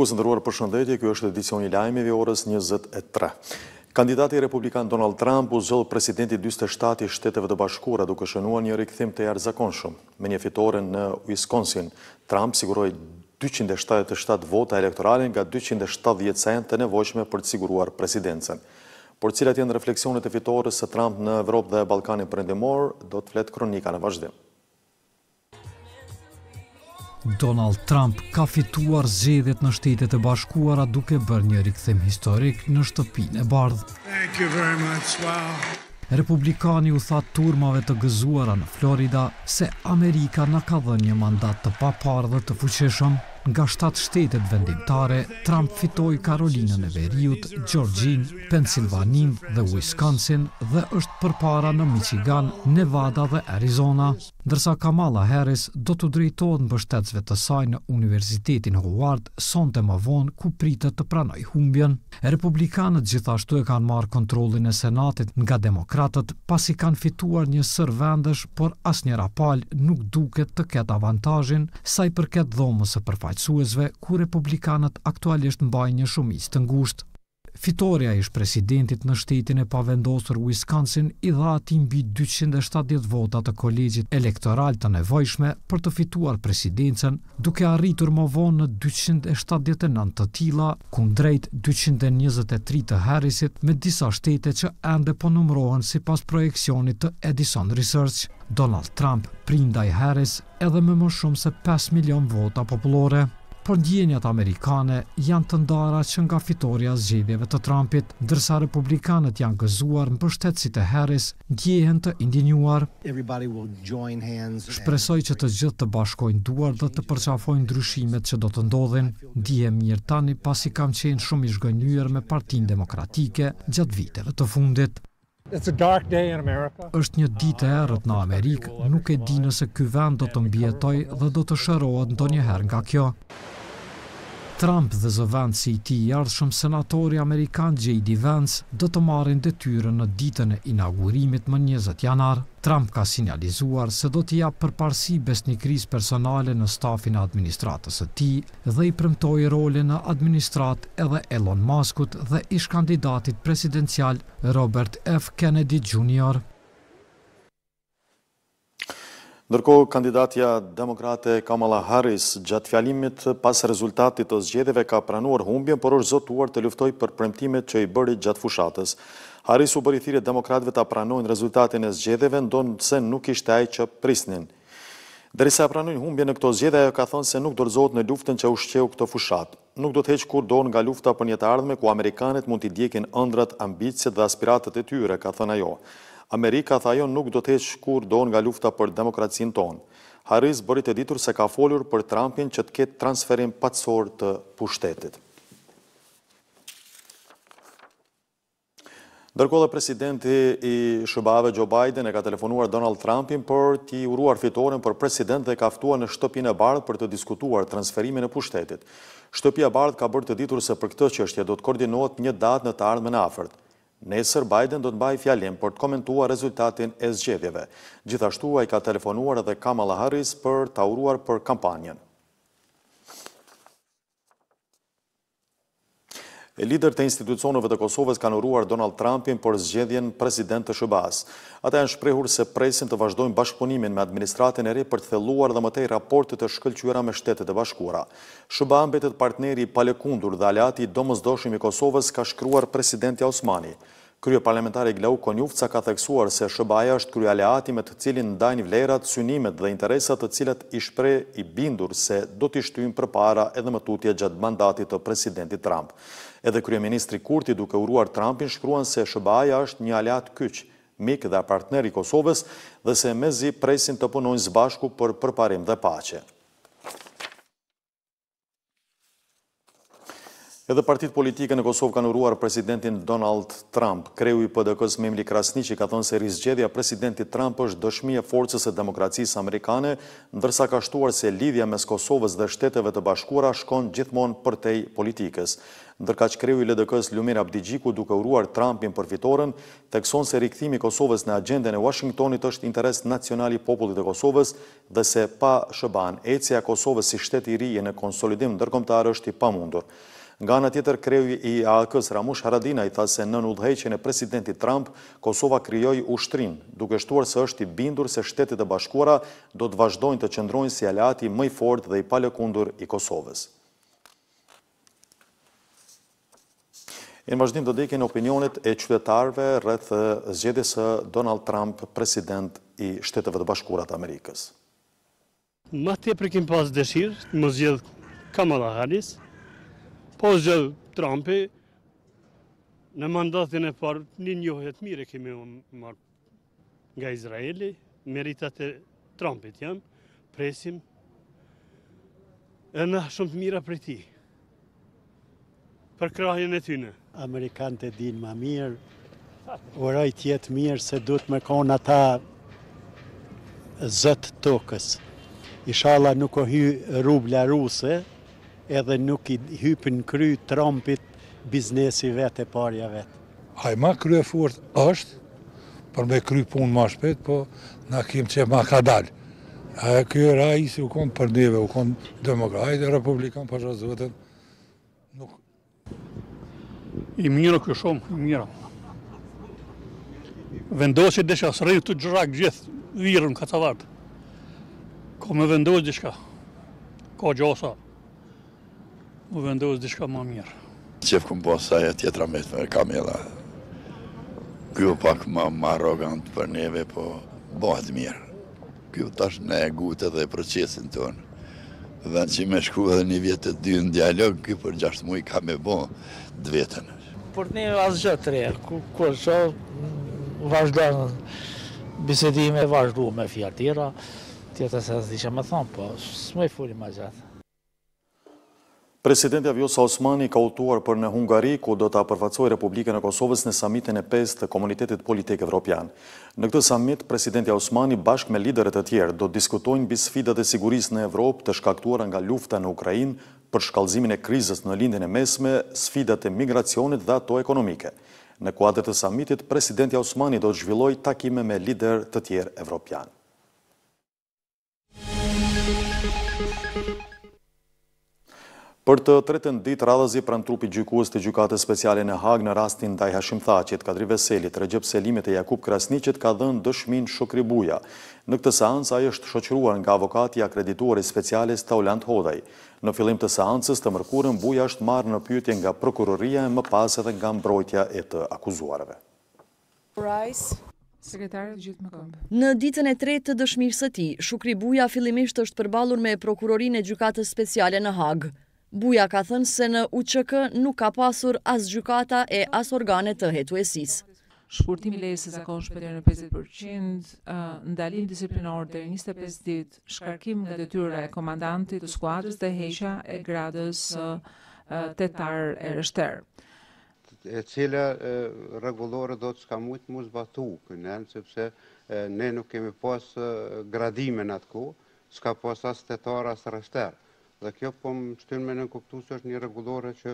Shikus ndërruar për shëndetje, kjo është edicion i lajmi dhe orës 23. Kandidati Republikan Donald Trump u zëllë presidenti 27 shteteve të bashkura duke shënua një rikëthim të jarë zakon shumë. Me një fitore në Wisconsin, Trump siguroj 277 vota elektorale nga 270 cent të nevojshme për të siguruar presidencen. Por cilat jenë refleksionet e fitore së Trump në Evropë dhe Balkanin përëndimor, do të fletë kronika në vazhdimë. Donald Trump ka fituar zxedjet në shtetet e bashkuara duke bërë një rikëthem historik në shtëpin e bardhë. Thank you very much, wow. Republikani u tha turmave të gëzuara në Florida se Amerika në ka dhe një mandat të papar dhe të fuqeshëm. Nga 7 shtetet vendimtare, Trump fitoj Karolinën e Veriut, Gjorgjin, Pensilvanin dhe Wisconsin dhe është përpara në Michigan, Nevada dhe Arizona ndërsa Kamala Harris do të drejtojnë bështetësve të saj në Universitetin Howard, son të më vonë ku pritët të pranoj humbjen. Republikanët gjithashtu e kanë marë kontrolin e Senatit nga Demokratët, pasi kanë fituar një sër vendesh, por as një rapal nuk duket të ketë avantajin, saj përket dhomës e përfaqësuesve ku Republikanët aktualisht mbaj një shumis të ngusht. Fitoria ish presidentit në shtetin e pavendosur Wisconsin i dha ati mbi 270 votat të kolegjit elektoral të nevojshme për të fituar presidencen, duke arritur më vonë në 279 të tila, kundrejt 223 të Harrisit me disa shtete që ende po numrohen si pas projekcionit të Edison Research, Donald Trump, prindaj Harris, edhe me më shumë se 5 milion vota populore por amerikane janë të ndara që nga fitoria zgjedhjeve të Trumpit, ndërsa republikanët janë gëzuar në pështetësit e Harris, djehen të indinjuar. Shpresoj që të gjithë të bashkojnë duar dhe të përqafojnë ndryshimet që do të ndodhin, ndje mirë tani pasi kam qenë shumë i shgënyër me partin demokratike gjatë viteve të fundit. Êshtë Është një ditë e errët në Amerikë, nuk e di nëse ky vend do të mbjetoj dhe do të shërohet ndonjëherë nga kjo. Trump dhe zëvend si i ti i ardhëshëm senatori Amerikan J.D. Vance do të marrin dhe tyre në ditën e inaugurimit më njëzët janar. Trump ka sinjalizuar se do t'ja përparsi besni kriz personale në stafin e administratës e ti dhe i përmtoj role në administrat edhe Elon Muskut dhe ish kandidatit presidencial Robert F. Kennedy Jr. Ndërkohë, kandidatja demokrate Kamala Harris gjatë fjalimit pas rezultatit të zgjedeve ka pranuar humbjen, por është zotuar të luftoj për premtimet që i bëri gjatë fushatës. Harris u bërithirit demokratve të pranojnë rezultatin e zgjedeve, ndonë se nuk ishte ajë që prisnin. Dërisa pranojnë humbjen në këto zgjede, ajo ka thonë se nuk dorëzot në luftën që ushqeu këto fushat. Nuk do të heqë kur dorë nga lufta për një të ardhme, ku Amerikanet mund t'i djekin ëndrat, ambicjet dhe aspiratet e tyre, ka thënë ajo. Amerika tha jo nuk do të heqë kur do nga lufta për demokracinë tonë. Haris bërit e ditur se ka folur për Trumpin që të ketë transferim patsor të pushtetit. Dërko dhe presidenti i shëbave Joe Biden e ka telefonuar Donald Trumpin për ti uruar fitorin për president dhe kaftua në shtëpjën e bardhë për të diskutuar transferimin e pushtetit. Shtëpja bardhë ka bërë të ditur se për këtë që është do të koordinuat një datë në të ardhë me në afert. Nesër Biden do të baj fjalim për të komentua rezultatin e zgjedhjeve. Gjithashtu a i ka telefonuar edhe Kamala Harris për tauruar për kampanjen. e lider të institucionove të Kosovës kanë uruar Donald Trumpin për zgjedhjen president të Shëbaz. Ata janë shprehur se presin të vazhdojnë bashkëpunimin me administratin e re për të theluar dhe mëtej raportit të shkëllqyra me shtetet e bashkura. Shëba mbetet partneri Palekundur dhe alati i mëzdoshim i Kosovës ka shkruar presidenti Osmani. Krye parlamentari Glau Konjufca ka theksuar se Shëbaja është krye aleati me të cilin ndajnë vlerat, synimet dhe interesat të cilat i shprej i bindur se do t'i shtuim për para edhe më tutje gjatë mandatit të presidenti Trump. Edhe Kryeministri Kurti duke uruar Trumpin shkruan se Shëbaja është një alat kyq, mik dhe partner i Kosovës dhe se mezi presin të punojnë zbashku për përparim dhe pace. Edhe partit politike në Kosovë kanë uruar presidentin Donald Trump. Kreu i pëdëkës Memli Krasni që ka thonë se rizgjedhja presidentit Trump është dëshmi e forcës e demokracisë amerikane, ndërsa ka shtuar se lidhja mes Kosovës dhe shteteve të bashkura shkon gjithmonë për tej politikës. Ndërka që kreu i LDK-s Lumir Abdigjiku duke uruar Trumpin për fitoren, tekson se rikëthimi Kosovës në agjendën e Washingtonit është interes nacionali popullit e Kosovës dhe se pa shëban, ecija Kosovës si shteti ri e në konsolidim ndërkomtar është i pamundur. Nga në tjetër kreju i AKS Ramush Haradina i tha se në nëndheqin e presidenti Trump, Kosova kryoj ushtrin, duke shtuar së është i bindur se shtetit e bashkuara do të vazhdojnë të qëndrojnë si alati mëj fort dhe i pale kundur i Kosovës. Në vazhdim të dikin opinionit e qytetarve rrëth zgjedis Donald Trump, president i shtetëve të bashkurat Amerikës. Ma të për kim pas dëshirë, më zgjedhë Kamala Harris, Po zëllë Trumpi, në mandatin e parë, një njohet mire kemi marë nga Izraeli, meritat e Trumpit janë, presim, e në shumë të mira për ti, për krahjen e tyne. Amerikanë të dinë ma mirë, uroj tjetë mirë se du të me konë ata zëtë tokës. Ishala nuk o hy rubla ruse, edhe nuk i hypin kry trompit biznesi vetë e parja vetë. A ma kry e fort është, për me kry punë ma shpet, po na kim që ma ka dalë. A kjo e rajë si u konë për neve, u konë demokrajt e republikan për shazotën. Nuk... I mirë kjo shumë, i mirë. Vendosit dhe që asërëjë të gjërak gjithë, virën ka avartë. Ko me vendosit dhe ka Ko gjosa u vendohës diçka më ma mirë. Qef këm po saja tjetra me të kamela, kjo pak ma arrogant për neve, po bëhet mirë. Kjo tash ne e gutë dhe procesin tonë. Dhe që me shku edhe një vjetë të dy në dialog, kjo për gjashtë mu ka me bo dë vetën. Por një vazhë po, gjatë të rejë, kërë që vazhdojnë bisedime, vazhdojnë me fjartira, tjetës e zdi që me thonë, po së më i furi ma gjatë. Presidenti Avjosa Osmani ka utuar për në Hungari, ku do të apërfacoj Republikën e Kosovës në samitin e 5 të Komunitetit politik Evropian. Në këtë samit, Presidenti Osmani bashk me lideret e tjerë do të diskutojnë bis sfidat e siguris në Evropë të shkaktuar nga lufta në Ukrajin për shkallzimin e krizës në lindin e mesme, sfidat e migracionit dhe ato ekonomike. Në kuadrët të samitit, Presidenti Osmani do të zhvilloj takime me lider të tjerë Evropianë. Për të tretën dit, radhëzi pran trupit trupi gjykuës të gjykatës speciale në hagë në rastin Daj Hashim Thacit, Kadri Veselit, Rëgjep Selimit e Jakub Krasnicit, ka dhënë dëshmin shukri buja. Në këtë seans, a është shëqruar nga avokati akredituari specialis Taulant Hodaj. Në filim të seansës të mërkurën, buja është marë në pyytin nga prokuroria e më pas edhe nga mbrojtja e të akuzuarve. Në ditën e tretë të dëshmirë së ti, Shukri Buja fillimisht është përbalur me Prokurorin e Gjukatës Speciale në Hagë. Buja ka thënë se në UQK nuk ka pasur as gjukata e as organet të hetuesis. Shkurtimi lejës e zakon në 50%, ndalim disiplinor dhe 25 dit, shkarkim nga tyre e komandantit të skuadrës dhe heqa e gradës tetar e rështerë e cila regulore do të s'ka mujtë mu zbatu kënen, sepse ne nuk kemi pas gradime në atë ku, s'ka pas as tetar, as rështerë dhe kjo po më shtynë me në kuptu se është një regullore që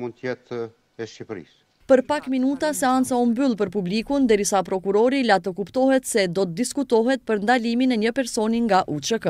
mund tjetë e Shqipërisë. Për pak minuta, seansa o mbyllë për publikun, derisa prokurori la të kuptohet se do të diskutohet për ndalimin e një personin nga UQK.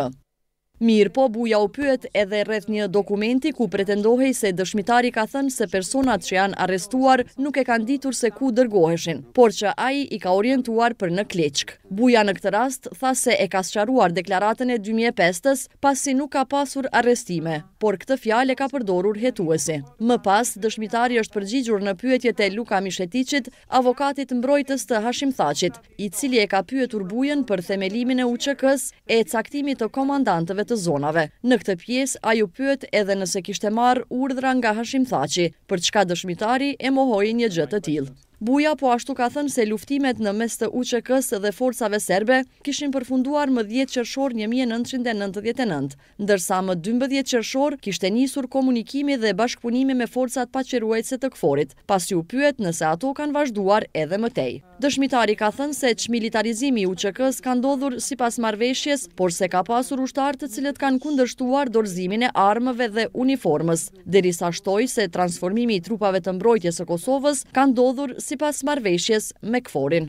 Mirë po buja u pyet edhe rreth një dokumenti ku pretendohej se dëshmitari ka thënë se personat që janë arrestuar nuk e kanë ditur se ku dërgoheshin, por që aji i ka orientuar për në kleçk. Buja në këtë rast tha se e ka sëqaruar deklaratën e 2005-ës pasi nuk ka pasur arrestime, por këtë fjale ka përdorur hetuesi. Më pas, dëshmitari është përgjigjur në pyetje të Luka Mishetichit, avokatit mbrojtës të Hashim Thacit, i cili e ka pyetur bujen për themelimin e uqëkës s e caktimit të komandantëve të zonave. Në këtë pjesë, a ju pyet edhe nëse kishtë marrë urdhra nga Hashim Thaci, për çka dëshmitari e mohoj një gjëtë të tilë. Buja po ashtu ka thënë se luftimet në mes të uqk së dhe forcave serbe kishin përfunduar më 10 qërshor 1999, ndërsa më 12 qërshor kishte njësur komunikimi dhe bashkëpunimi me forcat pa se të këforit, pas ju pyet nëse ato kanë vazhduar edhe më tej. Dëshmitari ka thënë se që militarizimi UQK-s ka ndodhur si pas marveshjes, por se ka pasur ushtartë të cilët kanë kundërshtuar dorzimin e armëve dhe uniformës, dhe risashtoj se transformimi i trupave të mbrojtjes e Kosovës kanë ndodhur si si pas marveshjes me këforin.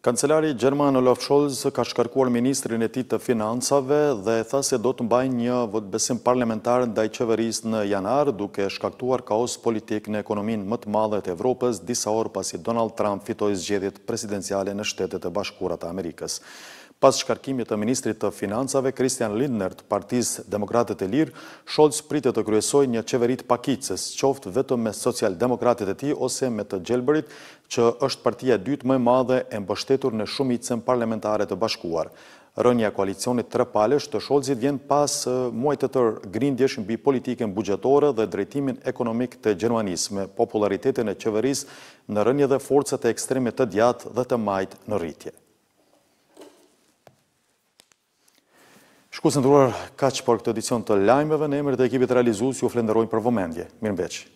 Kancelari Gjerman Olof Scholz ka shkarkuar Ministrin e ti të Financave dhe tha se do të mbaj një votbesim parlamentar ndaj qeveris në janar duke shkaktuar kaos politik në ekonomin më të madhet Evropës disa orë pasi Donald Trump fitoj zgjedit presidenciale në shtetet e bashkurat e të Amerikës. Pas shkarkimit të Ministrit të Financave, Kristian Lindner të Partiz Demokratet e Lirë, Scholz pritë të kryesoj një qeverit pakicës, qoftë vetëm me Demokratet e ti ose me të gjelbërit, që është partia dytë më madhe e mbështetur në shumicën parlamentare të bashkuar. Rënja koalicionit tre palesh të Scholzit vjen pas muaj të tërë grindjesh në bi politikën bugjetore dhe drejtimin ekonomik të Gjermanis me popularitetin e qeveris në rënjë dhe forcët e ekstremit të djatë dhe të majtë në rritje. Shku se ndruar ka që për këtë edicion të lajmeve në emër dhe ekipit realizus ju flenderojnë për vëmendje. Mirë mbeqë.